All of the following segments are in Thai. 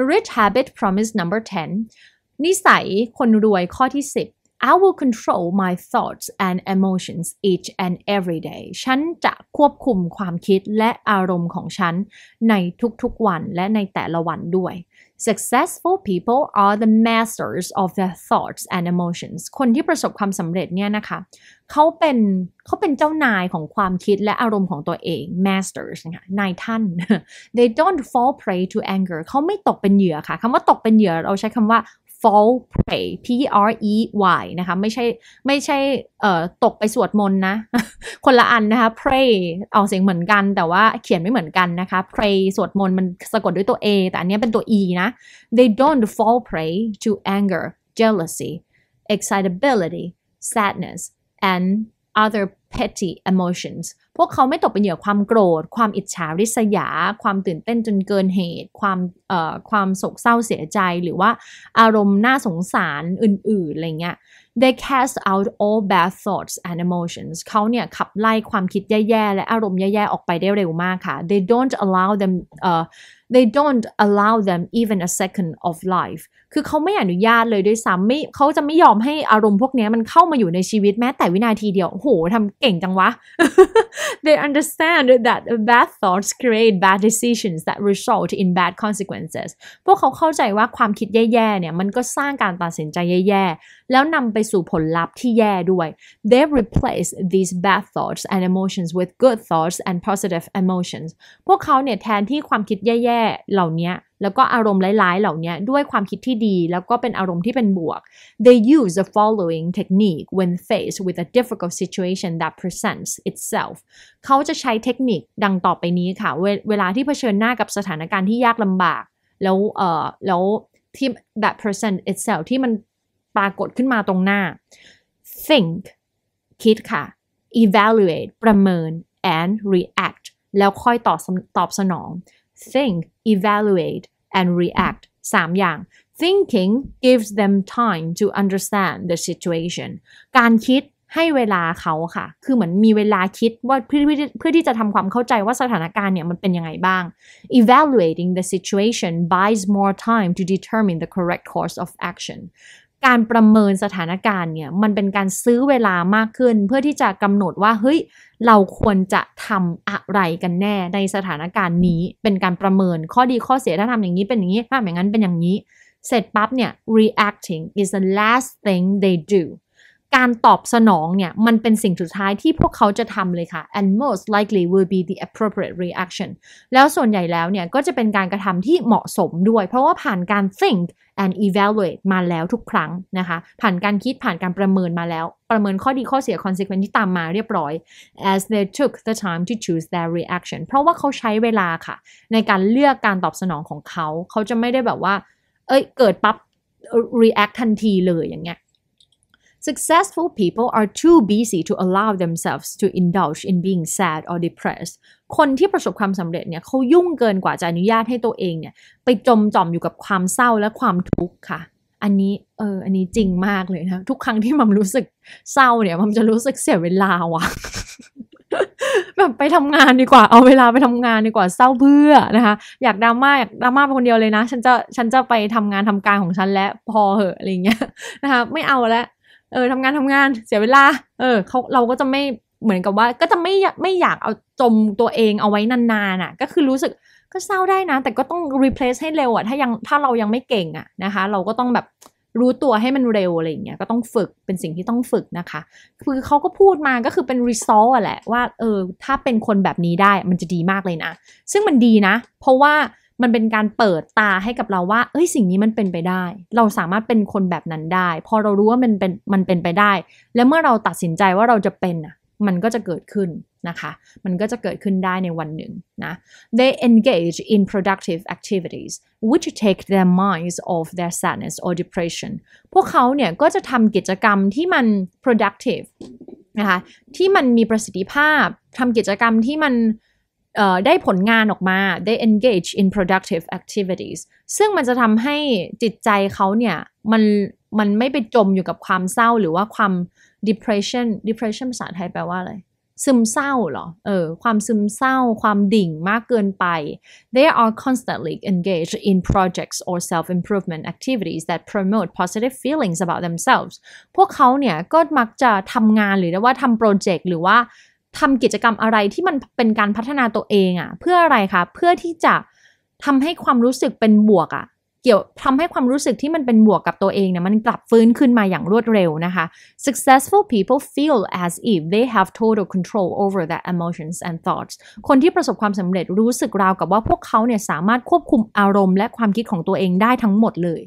Rich Habit Promise Number 10 นิสัยคนรวยข้อที่ 10 I will control my thoughts and emotions each and every day ฉันจะควบคุมความคิดและอารมณ์ของฉันในทุกๆวันและในแต่ละวันด้วย successful people are the masters of their thoughts and emotions คนที่ประสบความสำเร็จเนี่ยนะคะ เขาเป็นเขาเป็นเจ้านายของความคิดและอารมณ์ของตัวเอง masters นะคะนายท่าน they don't fall prey to anger เขาไม่ตกเป็นเหยื่อค่ะคำว่าตกเป็นเหยื่อเราใช้คำว่า fall prey P R E Y นะคะไม่ใช่ไม่ใช่ตกไปสวดมนต์นะคนละอันนะคะ pray ออกเสียงเหมือนกันแต่ว่าเขียนไม่เหมือนกันนะคะ pray สวดมนต์มันสะกดด้วยตัว A แต่อันนี้เป็นตัว E นะ they don't fall prey to anger jealousy excitability sadness and other petty emotions พวกเขาไม่ตกเป็นเหยื่อความโกรธ ความอิจฉาริษยา ความตื่นเต้นจนเกินเหตุ ความเอ่อความโศกเศร้าเสียใจ หรือว่าอารมณ์น่าสงสารอื่น ๆ อะไรเงี้ย they cast out all bad thoughts and emotions เขาเนี่ยขับไล่ความคิดแย่ ๆ และอารมณ์แย่ ๆ ออกไปได้เร็วมากค่ะ they don't allow them uh, they don't allow them even a second of life คือเขาไม่อนุญาตเลยด้วยซ้ำไม่เขาจะไม่ยอมให้อารมณ์พวกนี้มันเข้ามาอยู่ในชีวิตแม้แต่วินาทีเดียว โหทำเก่งจังวะ they understand that bad thoughts create bad decisions that result in bad consequences พวกเขาเข้าใจว่าความคิดแย่ๆเนี่ยมันก็สร้างการตัดสินใจแย่ๆ แล้วนำไปสู่ผลลัพธ์ที่แย่ด้วย they replace these bad thoughts and emotions with good thoughts and positive emotions พวกเขาเนี่ยแทนที่ความคิดแย่ๆเหล่านี้แล้วก็อารมณ์ร้าย ๆ เหล่านี้ด้วยความคิดที่ดีแล้วก็เป็นอารมณ์ที่เป็นบวก they use the following technique when faced with a difficult situation that presents itself เขาจะใช้เทคนิคดังต่อไปนี้ค่ะ เวลาที่เผชิญหน้ากับสถานการณ์ที่ยากลำบาก แล้วเอ่อแล้วที่ that present itself ที่มันปรากฏขึ้นมาตรงหน้า think คิดค่ะ evaluate ประเมิน and react แล้วค่อยตอบตอบสนอง think evaluate and react สามอย่าง thinking gives them time to understand the situation การคิดให้เวลาเขาค่ะ คือเหมือนมีเวลาคิดว่าเพื่อเพื่อที่จะทำความเข้าใจว่าสถานการณ์เนี่ยมันเป็นยังไงบ้าง evaluating the situation buys more time to determine the correct course of action การประเมินสถานการณ์เนี่ย มันเป็นการซื้อเวลามากขึ้น เพื่อที่จะกำหนดว่าเฮ้ยเราควรจะทำอะไรกันแน่ในสถานการณ์นี้เป็นการประเมินข้อดีข้อเสียถ้าทำอย่างนี้เป็นอย่างนี้ถ้าอย่างนั้นเป็นอย่างนี้ เสร็จปั๊บเนี่ย reacting is the last thing they do การตอบสนองเนี่ยมันเป็นสิ่งสุดท้ายที่พวกเขาจะทำเลยค่ะ and most likely will be the appropriate reaction แล้วส่วนใหญ่แล้วเนี่ยก็จะเป็นการกระทำที่เหมาะสมด้วย เพราะว่าผ่านการ think and evaluate มาแล้วทุกครั้งนะคะ ผ่านการคิดผ่านการประเมินมาแล้ว ประเมินข้อดีข้อเสีย consequence ที่ตามมาเรียบร้อย as they took the time to choose their reaction เพราะว่าเขาใช้เวลาค่ะ ในการเลือกการตอบสนองของเขาเขาจะไม่ได้แบบว่า เอ้ย เกิดปั๊บ react ทันทีเลยอย่างเงี้ย Successful people are too busy to allow themselves to indulge in being sad or depressed คนที่ประสบความสำเร็จเนี่ยเขายุ่งเกินกว่าจะอนุญาตให้ตัวเองเนี่ย ไปจมจอมอยู่กับความเศร้าและความทุกข์ค่ะ อันนี้เอออันนี้จริงมากเลยนะ ทุกครั้งที่มัมรู้สึกเศร้าเนี่ย มัมจะรู้สึกเสียเวลาว่ะแบบไปทำงานดีกว่า เอาเวลาไปทำงานดีกว่าเศร้าเพื่อนะคะอยากดราม่าอยากดราม่าเป็นคนเดียวเลยนะ ฉันจะฉันจะไปทำงานทำการของฉันและพอเหอะอะไรเงี้ยนะคะไม่เอาแล้วเออทำงาน ทำงานเสียเวลา เออเขาเราก็จะไม่เหมือนกับว่า ก็จะไม่ไม่อยากเอาจมตัวเองเอาไว้นานๆน่ะก็คือรู้สึกก็เศร้าได้นะแต่ก็ต้อง replace ให้เร็วอ่ะถ้ายังถ้าเรายังไม่เก่งอ่ะนะคะ เราก็ต้องแบบรู้ตัวให้มันเร็วอะไรอย่างเงี้ยก็ต้องฝึกเป็นสิ่งที่ต้องฝึกนะคะ คือเขาก็พูดมาก็คือเป็น result อ่ะแหละว่าเออถ้าเป็นคนแบบนี้ได้มันจะดีมากเลยนะ ซึ่งมันดีนะเพราะว่ามันเป็นการเปิดตาให้กับเราว่า เอ้ย สิ่งนี้มันเป็นไปได้ เราสามารถเป็นคนแบบนั้นได้ พอเรารู้ว่ามันเป็น มันเป็นไปได้ แล้วเมื่อเราตัดสินใจว่าเราจะเป็นอ่ะ มันก็จะเกิดขึ้นนะคะ มันก็จะเกิดขึ้นได้ในวันหนึ่งนะ they engage in productive activities which take their minds off their sadness or depression พวกเขาเนี่ยก็จะทำกิจกรรมที่มัน productive นะคะ ที่มันมีประสิทธิภาพทำกิจกรรมที่มันได้ผลงานออกมาได้ engage in productive activities ซึ่งมันจะทำให้จิตใจเขาเนี่ยมันมันไม่ไปจมอยู่กับความเศร้าหรือว่าความ depression depression ภาษาไทยแปลว่าอะไร ซึมเศร้าเหรอเออความซึมเศร้า ความดิ่งมากเกินไป they are constantly engaged in projects or self improvement activities that promote positive feelings about themselves พวกเขาเนี่ยก็มักจะทำงานหรือว่าทำโปรเจกต์หรือว่าทำกิจกรรมอะไรที่มันเป็นการพัฒนาตัวเองอะ่ะเพื่ออะไรคะ เพื่อที่จะทำให้ความรู้สึกเป็นบวกอะ่ะเกี่ยวทำให้ความรู้สึกที่มันเป็นบวกกับตัวเองเนี่ยมันกลับฟื้นขึ้นมาอย่างรวดเร็วนะคะ successful people feel as if they have total control over their emotions and thoughts คนที่ประสบความสำเร็จรู้สึกราว กับว่าพวกเขาเนี่ยสามารถควบคุมอารมณ์และความคิดของตัวเองได้ทั้งหมดเลย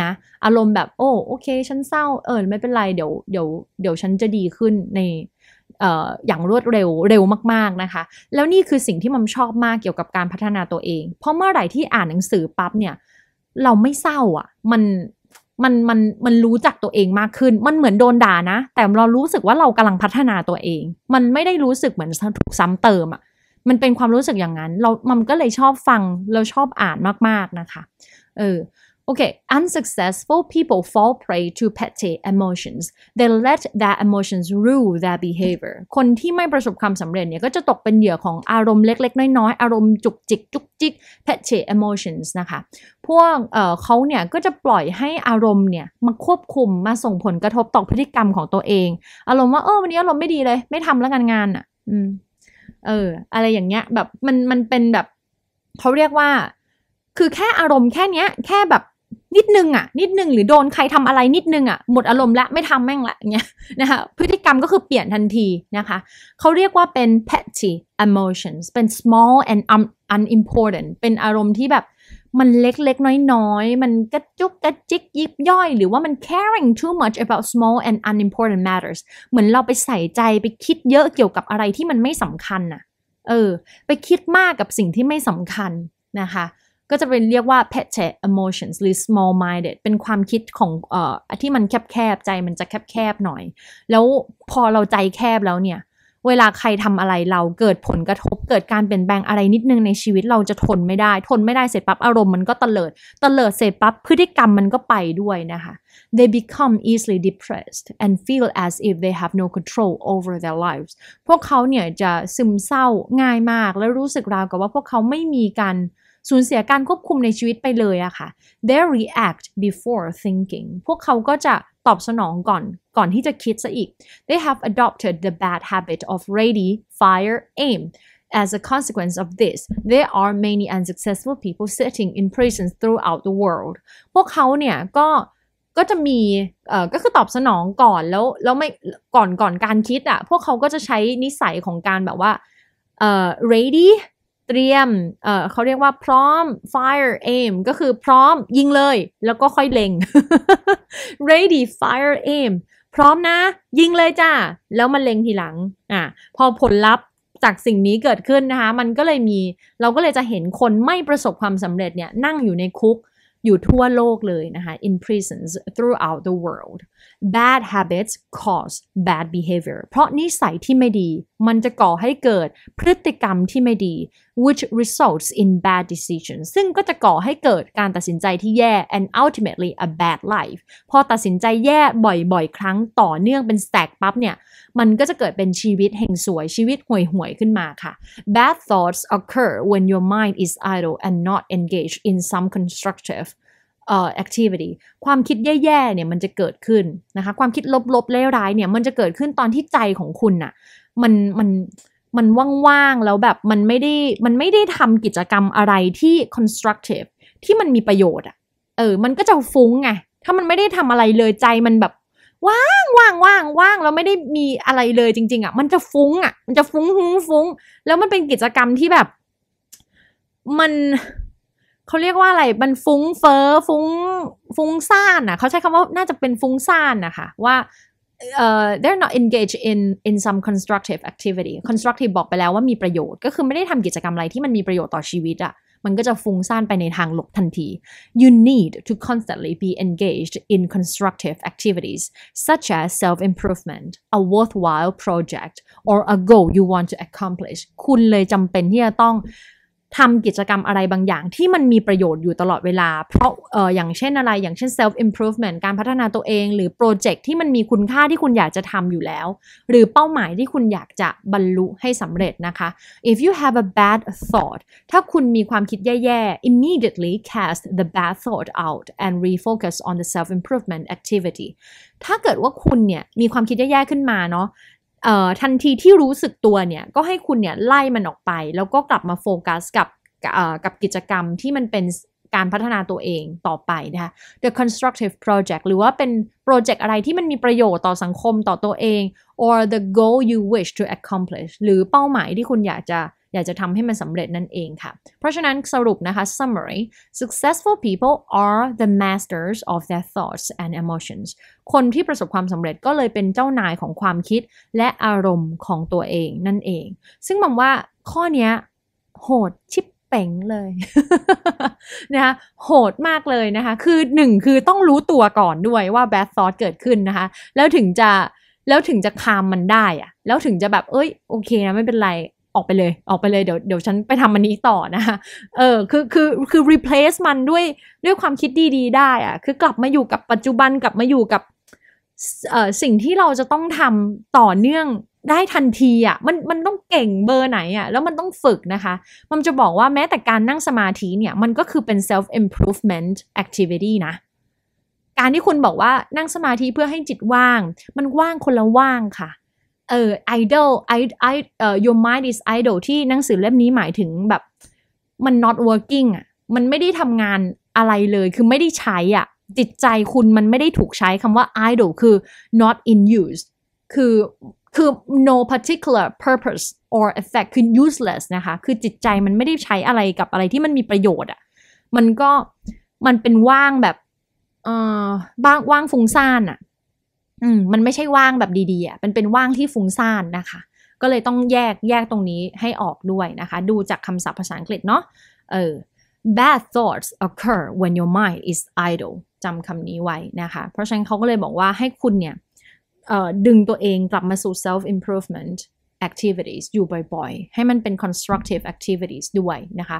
นะอารมณ์แบบ โอ้โอเคฉันเศร้าเออไม่เป็นไรเดี๋ยวเดี๋ยวเดี๋ยวฉันจะดีขึ้นในอย่างรวดเร็วเร็วมากๆนะคะ แล้วนี่คือสิ่งที่มัมชอบมากเกี่ยวกับการพัฒนาตัวเอง เพราะเมื่อไหร่ที่อ่านหนังสือปั๊บเนี่ย เราไม่เศร้าอะ่ะมันมันมัน มันรู้จักตัวเองมากขึ้น มันเหมือนโดนด่านะ แต่เรารู้สึกว่าเรากำลังพัฒนาตัวเอง มันไม่ได้รู้สึกเหมือนถูกซ้ำเติมอะ่ะมันเป็นความรู้สึกอย่างนั้นเรา มัมก็เลยชอบฟังเราชอบอ่านมากๆนะคะ เออ Okay, unsuccessful people fall prey to petty emotions. They let their emotions rule their behavior. คนที่ไม่ประสบความสำเร็จเนี่ยก็จะตกเป็นเหยื่อของอารมณ์เล็ก ๆ น้อยๆ อารมณ์จุกจิกจุกจิก petty emotions นะคะ พวกเเขาเนี่ยก็จะปล่อยให้อารมณ์เนี่ยมาควบคุมมาส่งผลกระทบต่อพฤติกรรมของตัวเอง อารมณ์ว่า เออวันนี้อารมณ์ไม่ดีเลย ไม่ทำแล้วงานงานอ่ะ อืม เออ อะไรอย่างเงี้ยแบบมันมันเป็นแบบเขาเรียกว่า คือแค่อารมณ์แค่เนี้ยแค่แบบนิดนึงอ่ะ นิดนึงหรือโดนใครทำอะไรนิดนึงอ่ะ หมดอารมณ์ละไม่ทำแม่งละเงี้ยนะคะ พฤติกรรมก็คือเปลี่ยนทันทีนะคะ เขาเรียกว่าเป็น petty emotions เป็น small and unimportant เป็นอารมณ์ที่แบบมันเล็กๆ น้อยๆ มันกระจุกกระจิกยิบย่อยหรือว่ามัน caring too much about small and unimportant matters เหมือนเราไปใส่ใจไปคิดเยอะเกี่ยวกับอะไรที่มันไม่สำคัญอ่ะเออไปคิดมากกับสิ่งที่ไม่สำคัญนะคะก็จะเป็นเรียกว่า p e t t e emotions หรือ small minded เป็นความคิดของเอ่อที่มันแคบๆใจมันจะแคบๆหน่อย แล้วพอเราใจแคบแล้วเนี่ย เวลาใครทำอะไรเราเกิดผลกระทบเกิดการเปลี่ยนแปลงอะไรนิดนึงในชีวิตเราจะทนไม่ได้ทนไม่ได้เสร็จปั๊บอารมณ์มันก็ตเลิดตเลิดเสร็จปั๊บพฤติกรรมมันก็ไปด้วยนะคะ they become easily depressed and feel as if they have no control over their lives พวกเขาเนี่ยจะซึมเศร้าง่ายมากและรู้สึกราวกับว่า พวกเขาไม่มีการสูญเสียการควบคุมในชีวิตไปเลยอะค่ะ they react before thinking พวกเขาก็จะตอบสนองก่อน ก่อนที่จะคิดซะอีก they have adopted the bad habit of ready fire aim As a consequence of this, there are many unsuccessful people sitting in prisons throughout the world. พวกเขาเนี่ยก็ก็จะมีเอ่อก็คือตอบสนองก่อนแล้วแล้วไม่ก่อนก่อนการคิดอะ่ะพวกเขาก็จะใช้นิสัยของการแบบว่าเอ่อ ready เตรียมเออเขาเรียกว่าพร้อม fire aim ก็คือพร้อมยิงเลยแล้วก็ค่อยเล็ง ready fire aim พร้อมนะ ยิงเลยจ้าแล้วมันเล็งทีหลังอ่ะพอผลลัพธ์จากสิ่งนี้เกิดขึ้นนะคะมันก็เลยมีเราก็เลยจะเห็นคนไม่ประสบความสำเร็จเนี่ยนั่งอยู่ในคุกอยู่ทั่วโลกเลยนะคะ in prisons throughout the world bad habits cause bad behavior เพราะนิสัยที่ไม่ดีมันจะก่อให้เกิดพฤติกรรมที่ไม่ดี which results in bad decisions ซึ่งก็จะก่อให้เกิดการตัดสินใจที่แย่ and ultimately a bad life พอตัดสินใจแย่บ่อยๆ ครั้งต่อเนื่องเป็นแสกปั๊บเนี่ยมันก็จะเกิดเป็นชีวิตแห่งสวย ชีวิตห่วยๆขึ้นมาค่ะ bad thoughts occur when your mind is idle and not engaged in some constructive เอ่อ activity ความคิดแย่ๆเนี่ยมันจะเกิดขึ้นนะคะ ความคิดลบๆเล่ร้ายเนี่ยมันจะเกิดขึ้นตอนที่ใจของคุณอะมันมันมันว่างๆแล้วแบบมันไม่ได้มันไม่ได้ทำกิจกรรมอะไรที่ constructive ที่มันมีประโยชน์อะเออ มันก็จะฟุ้งไง ถ้ามันไม่ได้ทำอะไรเลยใจมันแบบว่างว่างว่างว่างแล้วไม่ได้มีอะไรเลยจริงๆ อ่ะ มันจะฟุ้งอ่ะมันจะฟุ้งฟุ้งฟุ้ง แล้วมันเป็นกิจกรรมที่แบบ มันเขาเรียกว่าอะไร มันฟุ้งเฟอ้อฟุ้งฟุ้งซ่านอ่ะ เขาใช้คำว่าน่าจะเป็นฟุ้งซ่านนะคะ ว่า เอ่อ they're not engaged in in some constructive activity constructive บอกไปแล้วว่ามีประโยชน์ ก็คือไม่ได้ทำกิจกรรมอะไรที่มันมีประโยชน์ต่อชีวิตอ่ะ มันก็จะฟุ้งซ่านไปในทางลบทันที you need to constantly be engaged in constructive activities such as self improvement a worthwhile project or a goal you want to accomplish คุณเลยจำเป็นที่จะต้องทำกิจกรรมอะไรบางอย่างที่มันมีประโยชน์อยู่ตลอดเวลา เพราะเอออย่างเช่นอะไร อย่างเช่น self improvement การพัฒนาตัวเอง หรือโปรเจกต์ที่มันมีคุณค่าที่คุณอยากจะทำอยู่แล้ว หรือเป้าหมายที่คุณอยากจะบรรลุให้สำเร็จนะคะ if you have a bad thought ถ้าคุณมีความคิดแย่ๆ immediately cast the bad thought out and refocus on the self improvement activity ถ้าเกิดว่าคุณเนี่ยมีความคิดแย่ๆขึ้นมาเนาะทันทีที่รู้สึกตัวเนี่ย ก็ให้คุณเนี่ยไล่มันออกไป แล้วก็กลับมาโฟกัสกับกับกิจกรรมที่มันเป็นการพัฒนาตัวเองต่อไปนะคะ the constructive project หรือว่าเป็นโปรเจกต์อะไรที่มันมีประโยชน์ต่อสังคมต่อตัวเอง or the goal you wish to accomplish หรือเป้าหมายที่คุณอยากจะอยากจะทำให้มันสำเร็จนั่นเองค่ะ เพราะฉะนั้นสรุปนะคะ summary successful people are the masters of their thoughts and emotions คนที่ประสบความสำเร็จก็เลยเป็นเจ้านายของความคิดและอารมณ์ของตัวเองนั่นเอง ซึ่งมองว่าข้อนี้โหดชิบเป่งเลยนะคะโหดมากเลยนะคะ คือหนึ่งคือต้องรู้ตัวก่อนด้วยว่า bad thought เกิดขึ้นนะคะ แล้วถึงจะแล้วถึงจะคามมันได้อะแล้วถึงจะแบบเอ้ยโอเคนะไม่เป็นไรออกไปเลย ออกไปเลย เดี๋ยวเดี๋ยวฉันไปทำมันนี้ต่อนะคะเออคือคือคือ replace มันด้วยด้วยความคิดดี ๆ ได้อะคือกลับมาอยู่กับปัจจุบันกลับมาอยู่กับเอ่อสิ่งที่เราจะต้องทำต่อเนื่องได้ทันทีอะ่ะมันมันต้องเก่งเบอร์ไหนอ่ะแล้วมันต้องฝึกนะคะ มันจะบอกว่าแม้แต่การนั่งสมาธิเนี่ยมันก็คือเป็น self improvement activity นะการที่คุณบอกว่านั่งสมาธิเพื่อให้จิตว่าง มันว่างคนละว่างค่ะเออไอลไอไอเอ่อ your mind is idol ที่หนังสือเล่มนี้หมายถึงแบบมัน not working อ่ะมันไม่ได้ทำงานอะไรเลยคือไม่ได้ใช้อ่ะจิตใจคุณมันไม่ได้ถูกใช้คำว่า idol คือ not in use คือคือ no particular purpose or effect คือ useless นะคะ คือจิตใจมันไม่ได้ใช้อะไรกับอะไรที่มันมีประโยชน์อ่ะมันก็มันเป็นว่างแบบเอ่อบ้างว่างฟุ้งซ่านอ่ะอืมมันไม่ใช่ว่างแบบดีๆอ่ะมันเป็นว่างที่ฟุ้งซ่านนะคะ ก็เลยต้องแยกแยกตรงนี้ให้ออกด้วยนะคะ ดูจากคำศัพท์ภาษาอังกฤษเนาะ เออ bad thoughts occur when your mind is idle จำคำนี้ไว้นะคะ เพราะฉะนั้นเขาก็เลยบอกว่าให้คุณเนี่ยดึงตัวเองกลับมาสู่ self improvement activities อยู่บ่อยๆ ให้มันเป็น constructive activities ด้วยนะคะ